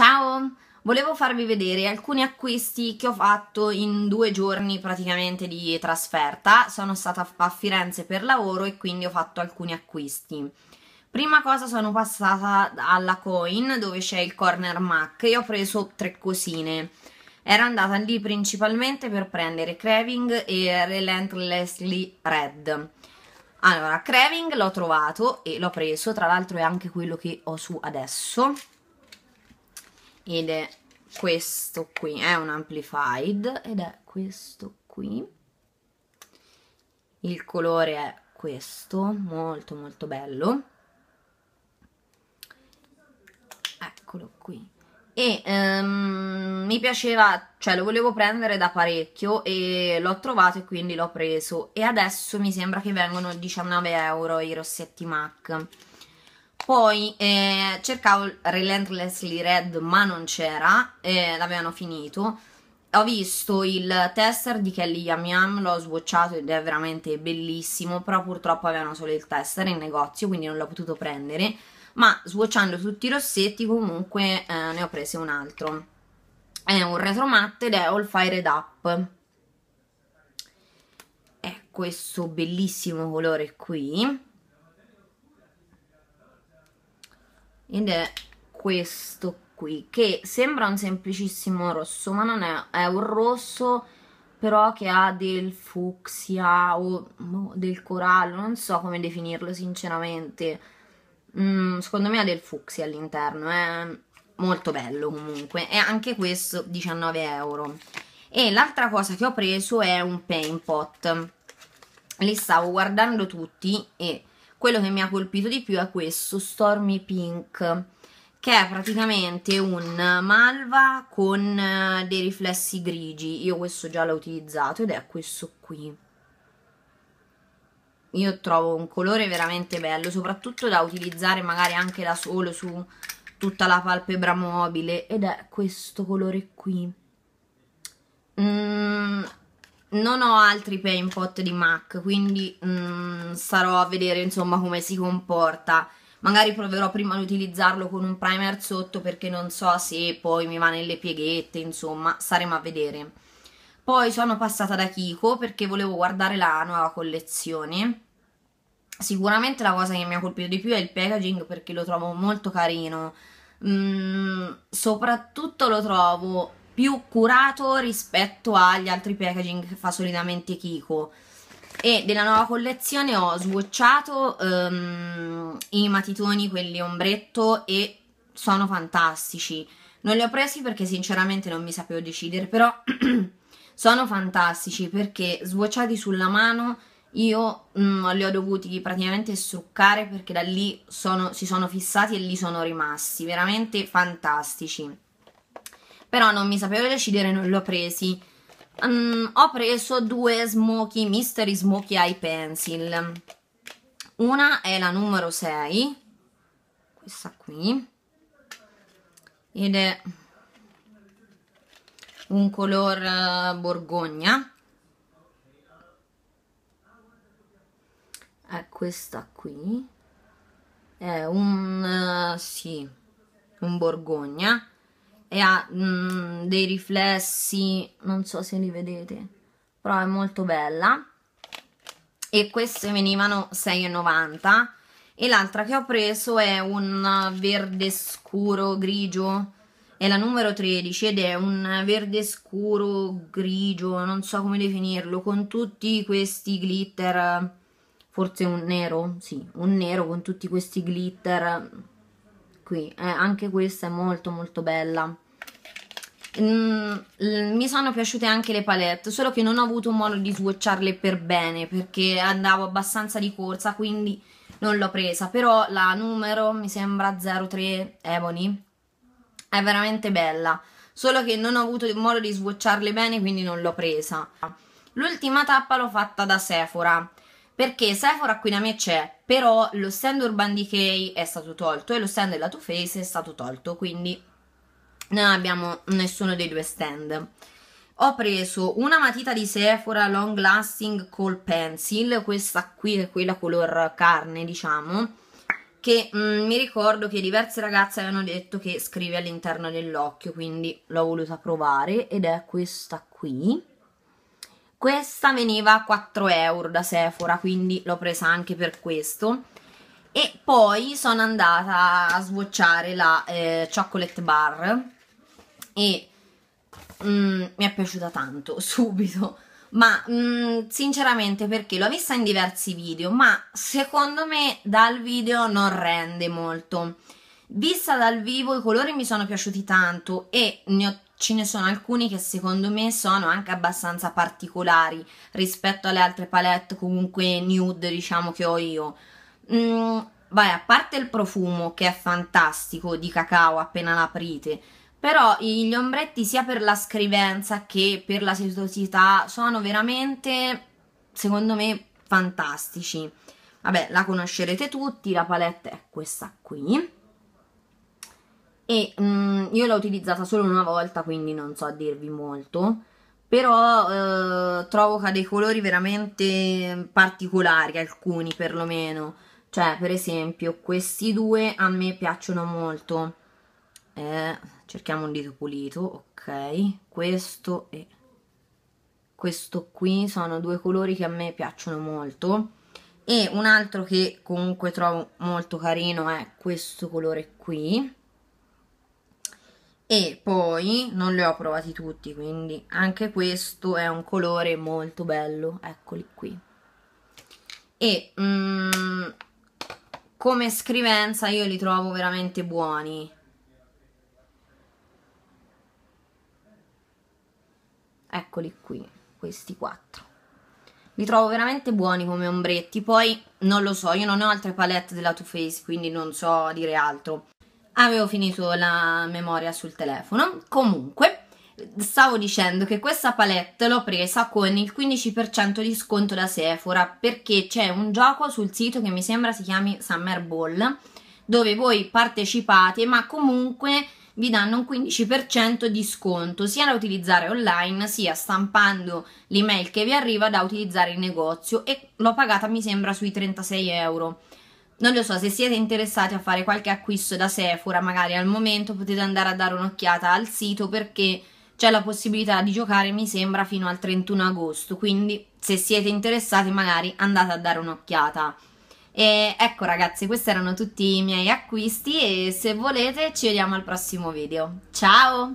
Ciao! Volevo farvi vedere alcuni acquisti che ho fatto in due giorni praticamente di trasferta. Sono stata a Firenze per lavoro e quindi ho fatto alcuni acquisti. Prima cosa sono passata alla Coin dove c'è il corner Mac e ho preso tre cosine. Era andata lì principalmente per prendere Craving e Relentlessly Red. Allora, Craving l'ho trovato e l'ho preso, tra l'altro è anche quello che ho su adesso ed è questo qui, è un amplified ed è questo qui. Il colore è questo, molto molto bello. Eccolo qui. E um, mi piaceva, cioè lo volevo prendere da parecchio e l'ho trovato e quindi l'ho preso. E adesso mi sembra che vengono 19 euro i rossetti MAC poi eh, cercavo Relentlessly Red, ma non c'era, eh, l'avevano finito. Ho visto il tester di Kelly Yam Yam, l'ho sbocciato ed è veramente bellissimo, però purtroppo avevano solo il tester in negozio, quindi non l'ho potuto prendere. Ma sbocciando tutti i rossetti comunque eh, ne ho preso un altro. È un retro matte ed è All Fired Up. È questo bellissimo colore qui ed è questo qui che sembra un semplicissimo rosso ma non è, è un rosso però che ha del fucsia o boh, del corallo, non so come definirlo sinceramente. Mm, secondo me ha del fucsia all'interno, è molto bello comunque. E anche questo 19 euro. E l'altra cosa che ho preso è un paint pot. Li stavo guardando tutti e quello che mi ha colpito di più è questo Stormy Pink che è praticamente un malva con eh, dei riflessi grigi io questo già l'ho utilizzato ed è questo qui io trovo un colore veramente bello soprattutto da utilizzare magari anche da solo su tutta la palpebra mobile ed è questo colore qui mm, non ho altri paint pot di MAC, quindi mm, sarò a vedere insomma come si comporta. Magari proverò prima ad utilizzarlo con un primer sotto perché non so se poi mi va nelle pieghette, insomma, saremo a vedere. Poi sono passata da Kiko perché volevo guardare la nuova collezione. Sicuramente la cosa che mi ha colpito di più è il packaging perché lo trovo molto carino. Mm, soprattutto lo trovo più curato rispetto agli altri packaging che fa solitamente Kiko. E della nuova collezione ho sbocciato um, ehm, i matitoni, quelli ombretto, e sono fantastici. Non li ho presi perché sinceramente non mi sapevo decidere, però sono fantastici perché sbocciati sulla mano io mh, mm, li ho dovuti praticamente struccare perché da lì sono, si sono fissati e lì sono rimasti, veramente fantastici però non mi sapevo decidere e non l'ho presi. Um, ho preso due Smokey, Mystery Smokey Eye Pencil. Una è la numero 6, questa qui, ed è un color eh, borgogna. È questa qui, è un, uh, sì, un borgogna e ha mh, mm, dei riflessi, non so se li vedete, però è molto bella. E queste venivano 6,90 e l'altra che ho preso è un verde scuro grigio, è la numero 13 ed è un verde scuro grigio, non so come definirlo, con tutti questi glitter, forse un nero, sì, un nero con tutti questi glitter qui eh, anche questa è molto molto bella mm, mi sono piaciute anche le palette solo che non ho avuto modo di swatcharle per bene perché andavo abbastanza di corsa quindi non l'ho presa però la numero mi sembra 03 Ebony è veramente bella solo che non ho avuto modo di swatcharle bene quindi non l'ho presa l'ultima tappa l'ho fatta da Sephora perché Sephora qui da me c'è, però lo stand Urban Decay è stato tolto e lo stand della Too Faced è stato tolto, quindi non abbiamo nessuno dei due stand. Ho preso una matita di Sephora Long Lasting Col Pencil, questa qui è quella color carne, diciamo, che mh, mm, mi ricordo che diverse ragazze avevano detto che scrive all'interno dell'occhio, quindi l'ho voluta provare ed è questa qui. Questa veniva a 4 euro da Sephora, quindi l'ho presa anche per questo. E poi sono andata a sbocciare la eh, chocolate bar e mm, mi è piaciuta tanto, subito. Ma mm, sinceramente perché l'ho vista in diversi video, ma secondo me dal video non rende molto. Vista dal vivo i colori mi sono piaciuti tanto e ne ho ce ne sono alcuni che secondo me sono anche abbastanza particolari rispetto alle altre palette comunque nude diciamo che ho io. Mm, vai, a parte il profumo che è fantastico di cacao appena l'aprite, però gli ombretti sia per la scrivenza che per la setosità sono veramente, secondo me, fantastici. Vabbè, la conoscerete tutti, la palette è questa qui e mh, mm, io l'ho utilizzata solo una volta quindi non so dirvi molto però eh, trovo che ha dei colori veramente particolari alcuni perlomeno cioè per esempio questi due a me piacciono molto eh, cerchiamo un dito pulito ok questo e questo qui sono due colori che a me piacciono molto e un altro che comunque trovo molto carino è questo colore qui e poi non li ho provati tutti quindi anche questo è un colore molto bello eccoli qui e um, come scrivenza io li trovo veramente buoni eccoli qui questi quattro li trovo veramente buoni come ombretti poi non lo so io non ho altre palette della Too Faced quindi non so dire altro avevo finito la memoria sul telefono. Comunque, stavo dicendo che questa palette l'ho presa con il 15% di sconto da Sephora perché c'è un gioco sul sito che mi sembra si chiami Summer Ball dove voi partecipate ma comunque vi danno un 15% di sconto sia da utilizzare online sia stampando l'email che vi arriva da utilizzare in negozio e l'ho pagata mi sembra sui 36 euro non lo so, se siete interessati a fare qualche acquisto da Sephora, magari al momento potete andare a dare un'occhiata al sito perché c'è la possibilità di giocare, mi sembra, fino al 31 agosto. Quindi, se siete interessati, magari andate a dare un'occhiata. E ecco ragazzi, questi erano tutti i miei acquisti e se volete ci vediamo al prossimo video. Ciao!